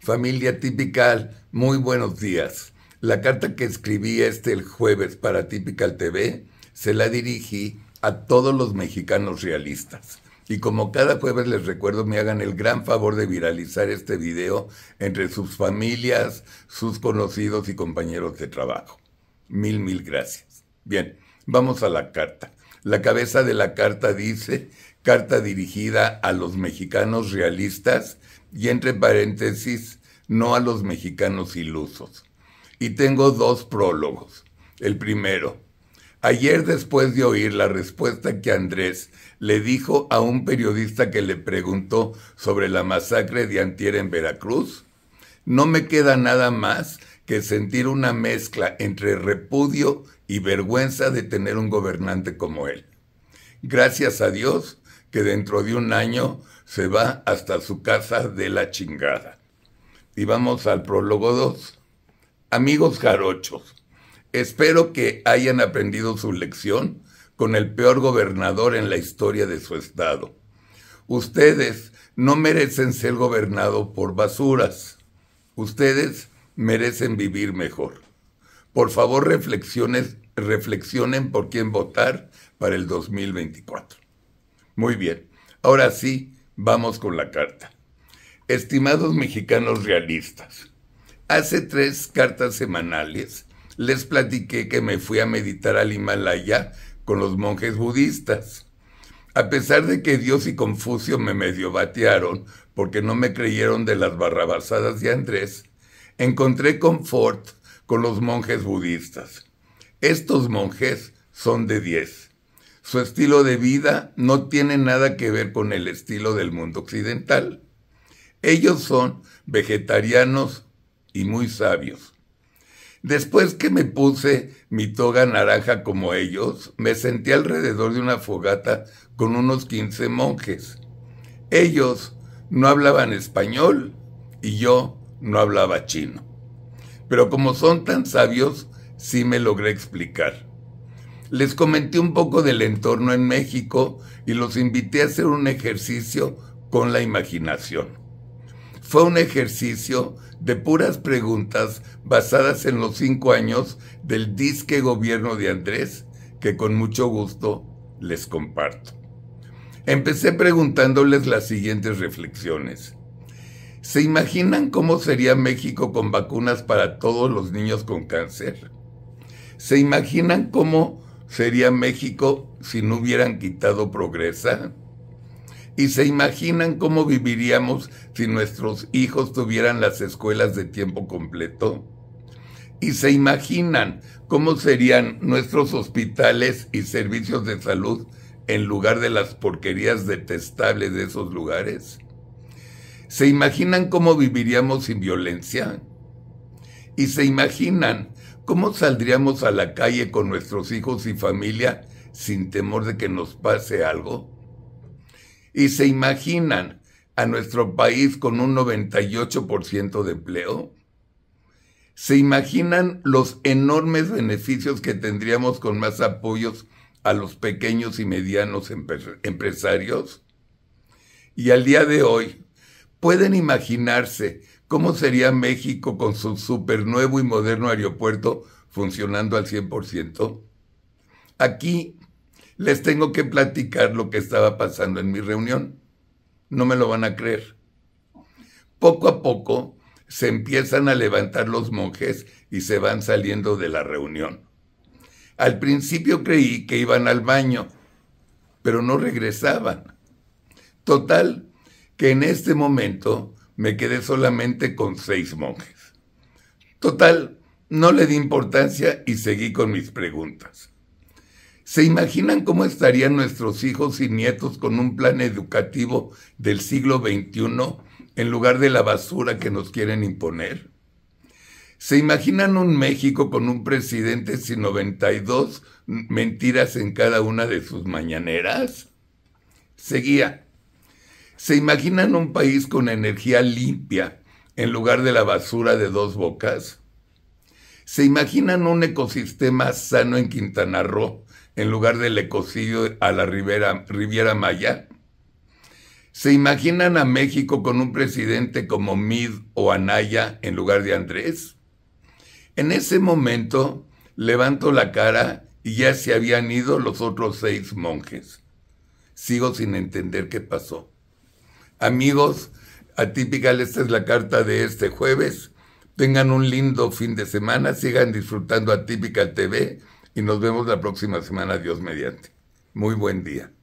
Familia Típical, muy buenos días. La carta que escribí este el jueves para Típical TV se la dirigí a todos los mexicanos realistas. Y como cada jueves les recuerdo, me hagan el gran favor de viralizar este video entre sus familias, sus conocidos y compañeros de trabajo. Mil, mil gracias. Bien, vamos a la carta. La cabeza de la carta dice, carta dirigida a los mexicanos realistas y entre paréntesis, no a los mexicanos ilusos. Y tengo dos prólogos. El primero, ayer después de oír la respuesta que Andrés le dijo a un periodista que le preguntó sobre la masacre de Antier en Veracruz, no me queda nada más que sentir una mezcla entre repudio y vergüenza de tener un gobernante como él. Gracias a Dios, que dentro de un año se va hasta su casa de la chingada. Y vamos al prólogo 2. Amigos jarochos, espero que hayan aprendido su lección con el peor gobernador en la historia de su estado. Ustedes no merecen ser gobernados por basuras. Ustedes merecen vivir mejor. Por favor, reflexiones, reflexionen por quién votar para el 2024. Muy bien, ahora sí, vamos con la carta. Estimados mexicanos realistas, hace tres cartas semanales les platiqué que me fui a meditar al Himalaya con los monjes budistas. A pesar de que Dios y Confucio me medio batearon porque no me creyeron de las barrabasadas de Andrés, encontré confort con los monjes budistas. Estos monjes son de diez su estilo de vida no tiene nada que ver con el estilo del mundo occidental. Ellos son vegetarianos y muy sabios. Después que me puse mi toga naranja como ellos, me senté alrededor de una fogata con unos 15 monjes. Ellos no hablaban español y yo no hablaba chino. Pero como son tan sabios, sí me logré explicar. Les comenté un poco del entorno en México y los invité a hacer un ejercicio con la imaginación. Fue un ejercicio de puras preguntas basadas en los cinco años del disque gobierno de Andrés, que con mucho gusto les comparto. Empecé preguntándoles las siguientes reflexiones. ¿Se imaginan cómo sería México con vacunas para todos los niños con cáncer? ¿Se imaginan cómo sería México si no hubieran quitado Progresa? ¿Y se imaginan cómo viviríamos si nuestros hijos tuvieran las escuelas de tiempo completo? ¿Y se imaginan cómo serían nuestros hospitales y servicios de salud en lugar de las porquerías detestables de esos lugares? ¿Se imaginan cómo viviríamos sin violencia? ¿Y se imaginan ¿Cómo saldríamos a la calle con nuestros hijos y familia sin temor de que nos pase algo? ¿Y se imaginan a nuestro país con un 98% de empleo? ¿Se imaginan los enormes beneficios que tendríamos con más apoyos a los pequeños y medianos empresarios? Y al día de hoy, ¿pueden imaginarse ¿Cómo sería México con su super nuevo y moderno aeropuerto funcionando al 100%? Aquí les tengo que platicar lo que estaba pasando en mi reunión. No me lo van a creer. Poco a poco se empiezan a levantar los monjes y se van saliendo de la reunión. Al principio creí que iban al baño, pero no regresaban. Total, que en este momento me quedé solamente con seis monjes. Total, no le di importancia y seguí con mis preguntas. ¿Se imaginan cómo estarían nuestros hijos y nietos con un plan educativo del siglo XXI en lugar de la basura que nos quieren imponer? ¿Se imaginan un México con un presidente sin 92 mentiras en cada una de sus mañaneras? Seguía. ¿Se imaginan un país con energía limpia en lugar de la basura de dos bocas? ¿Se imaginan un ecosistema sano en Quintana Roo en lugar del ecocidio a la Riviera Maya? ¿Se imaginan a México con un presidente como Mid o Anaya en lugar de Andrés? En ese momento levanto la cara y ya se habían ido los otros seis monjes. Sigo sin entender qué pasó. Amigos, Atípica, esta es la carta de este jueves. Tengan un lindo fin de semana, sigan disfrutando Atípica TV y nos vemos la próxima semana, Dios mediante. Muy buen día.